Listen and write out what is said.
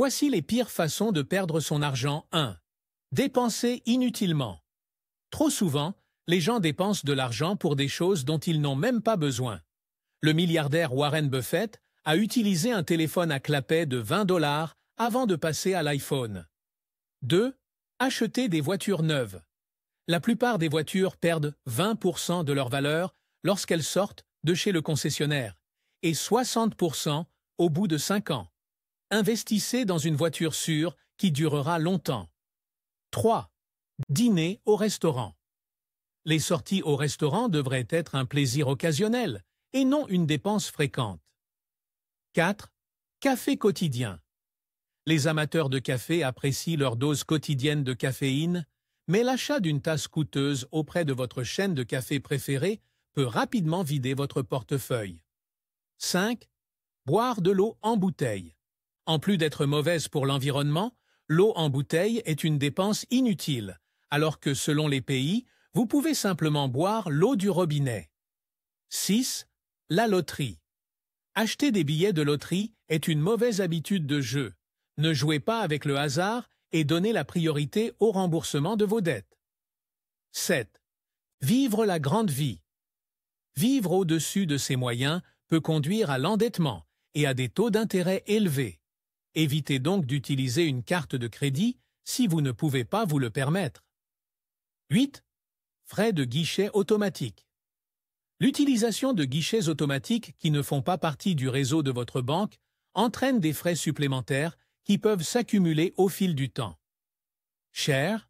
Voici les pires façons de perdre son argent 1. Dépenser inutilement. Trop souvent, les gens dépensent de l'argent pour des choses dont ils n'ont même pas besoin. Le milliardaire Warren Buffett a utilisé un téléphone à clapet de 20 dollars avant de passer à l'iPhone. 2. Acheter des voitures neuves. La plupart des voitures perdent 20% de leur valeur lorsqu'elles sortent de chez le concessionnaire et 60% au bout de 5 ans. Investissez dans une voiture sûre qui durera longtemps. 3. Dîner au restaurant. Les sorties au restaurant devraient être un plaisir occasionnel et non une dépense fréquente. 4. Café quotidien. Les amateurs de café apprécient leur dose quotidienne de caféine, mais l'achat d'une tasse coûteuse auprès de votre chaîne de café préférée peut rapidement vider votre portefeuille. 5. Boire de l'eau en bouteille. En plus d'être mauvaise pour l'environnement, l'eau en bouteille est une dépense inutile, alors que selon les pays, vous pouvez simplement boire l'eau du robinet. 6. La loterie. Acheter des billets de loterie est une mauvaise habitude de jeu. Ne jouez pas avec le hasard et donnez la priorité au remboursement de vos dettes. 7. Vivre la grande vie. Vivre au-dessus de ses moyens peut conduire à l'endettement et à des taux d'intérêt élevés. Évitez donc d'utiliser une carte de crédit si vous ne pouvez pas vous le permettre. 8. Frais de guichet automatique. L'utilisation de guichets automatiques qui ne font pas partie du réseau de votre banque entraîne des frais supplémentaires qui peuvent s'accumuler au fil du temps. Cher,